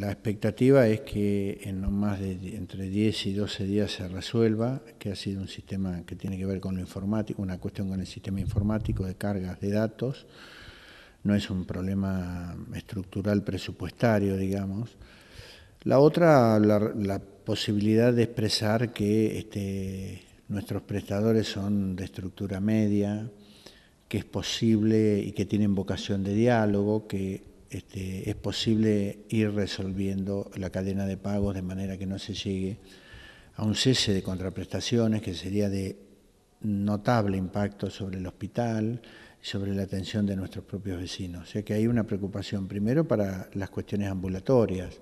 la expectativa es que en no más de entre 10 y 12 días se resuelva, que ha sido un sistema que tiene que ver con lo informático, una cuestión con el sistema informático de cargas de datos, no es un problema estructural presupuestario, digamos. La otra, la, posibilidad de expresar que este, nuestros prestadores son de estructura media, que es posible y que tienen vocación de diálogo, que este, es posible ir resolviendo la cadena de pagos de manera que no se llegue a un cese de contraprestaciones que sería de notable impacto sobre el hospital, sobre la atención de nuestros propios vecinos. O sea que hay una preocupación primero para las cuestiones ambulatorias,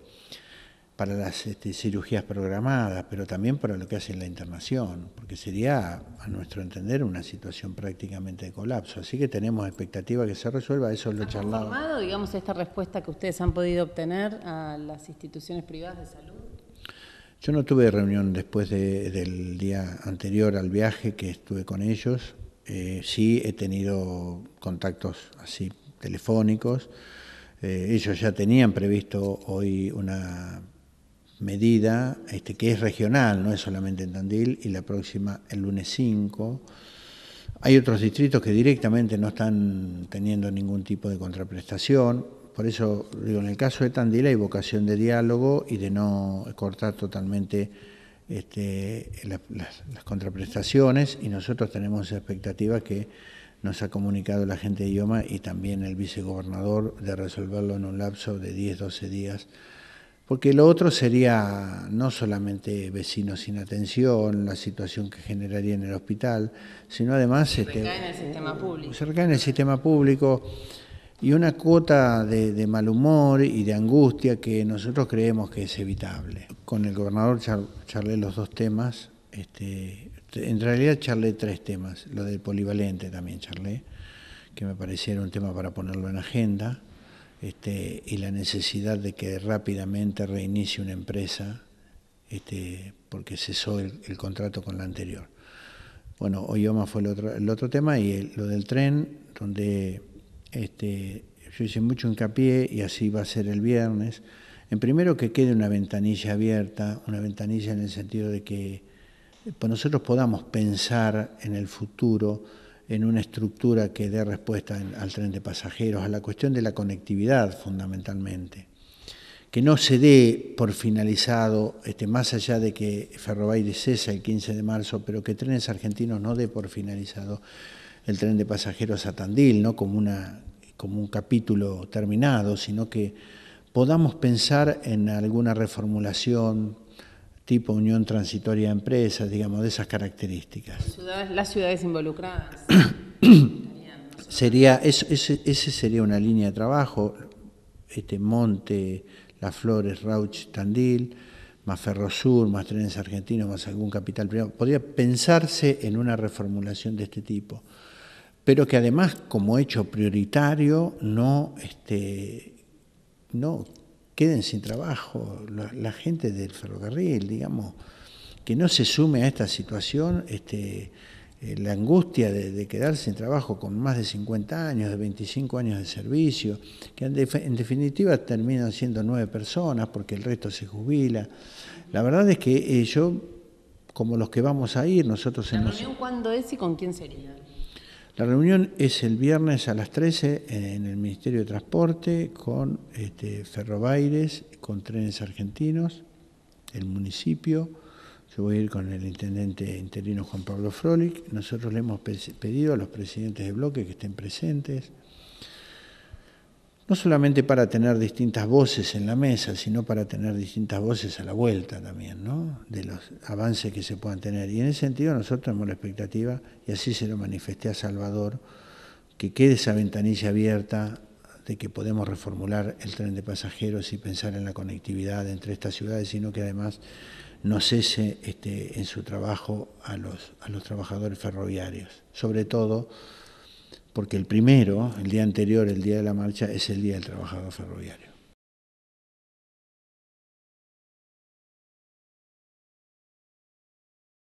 para las este, cirugías programadas, pero también para lo que hace la internación, porque sería, a nuestro entender, una situación prácticamente de colapso. Así que tenemos expectativa que se resuelva, eso lo charlado. digamos, esta respuesta que ustedes han podido obtener a las instituciones privadas de salud? Yo no tuve reunión después del día anterior al viaje que estuve con ellos. Eh, sí he tenido contactos así telefónicos. Eh, ellos ya tenían previsto hoy una medida este, que es regional, no es solamente en Tandil, y la próxima el lunes 5. Hay otros distritos que directamente no están teniendo ningún tipo de contraprestación, por eso digo, en el caso de Tandil hay vocación de diálogo y de no cortar totalmente este, las, contraprestaciones y nosotros tenemos esa expectativa que nos ha comunicado la gente de IOMA y también el vicegobernador de resolverlo en un lapso de 10-12 días porque lo otro sería no solamente vecinos sin atención, la situación que generaría en el hospital, sino además... Se este, en el sistema público. Se en el sistema público y una cuota de, mal humor y de angustia que nosotros creemos que es evitable. Con el gobernador charlé los dos temas, este, en realidad charlé tres temas, lo del polivalente también charlé, que me pareciera un tema para ponerlo en agenda. Este, y la necesidad de que rápidamente reinicie una empresa este, porque cesó el, contrato con la anterior. Bueno, Oyoma fue el otro, el otro tema y lo del tren, donde este, yo hice mucho hincapié y así va a ser el viernes. En primero que quede una ventanilla abierta, una ventanilla en el sentido de que pues, nosotros podamos pensar en el futuro, en una estructura que dé respuesta al tren de pasajeros, a la cuestión de la conectividad fundamentalmente. Que no se dé por finalizado, este, más allá de que Ferrovaire cesa el 15 de marzo, pero que trenes argentinos no dé por finalizado el tren de pasajeros a Tandil, no como, una, como un capítulo terminado, sino que podamos pensar en alguna reformulación, tipo unión transitoria de empresas, digamos, de esas características. las ciudades, involucradas. sería, ese, sería una línea de trabajo, este Monte, Las Flores, Rauch, Tandil, más Ferrosur, más trenes argentinos, más algún capital privado. Podría pensarse en una reformulación de este tipo, pero que además como hecho prioritario no, este, no queden sin trabajo la, gente del ferrocarril, digamos, que no se sume a esta situación este, eh, la angustia de, quedarse sin trabajo con más de 50 años, de 25 años de servicio, que en, definitiva terminan siendo nueve personas porque el resto se jubila. La verdad es que ellos eh, yo, como los que vamos a ir, nosotros... en cuándo es y con quién sería? La reunión es el viernes a las 13 en el Ministerio de Transporte con este, Ferrobaires, con Trenes Argentinos, el municipio. Yo voy a ir con el intendente interino Juan Pablo Frolic. Nosotros le hemos pedido a los presidentes de bloque que estén presentes no solamente para tener distintas voces en la mesa, sino para tener distintas voces a la vuelta también, ¿no? de los avances que se puedan tener. Y en ese sentido nosotros tenemos la expectativa, y así se lo manifesté a Salvador, que quede esa ventanilla abierta de que podemos reformular el tren de pasajeros y pensar en la conectividad entre estas ciudades, sino que además no cese este, en su trabajo a los, a los trabajadores ferroviarios, sobre todo porque el primero, el día anterior, el día de la marcha, es el día del trabajador ferroviario.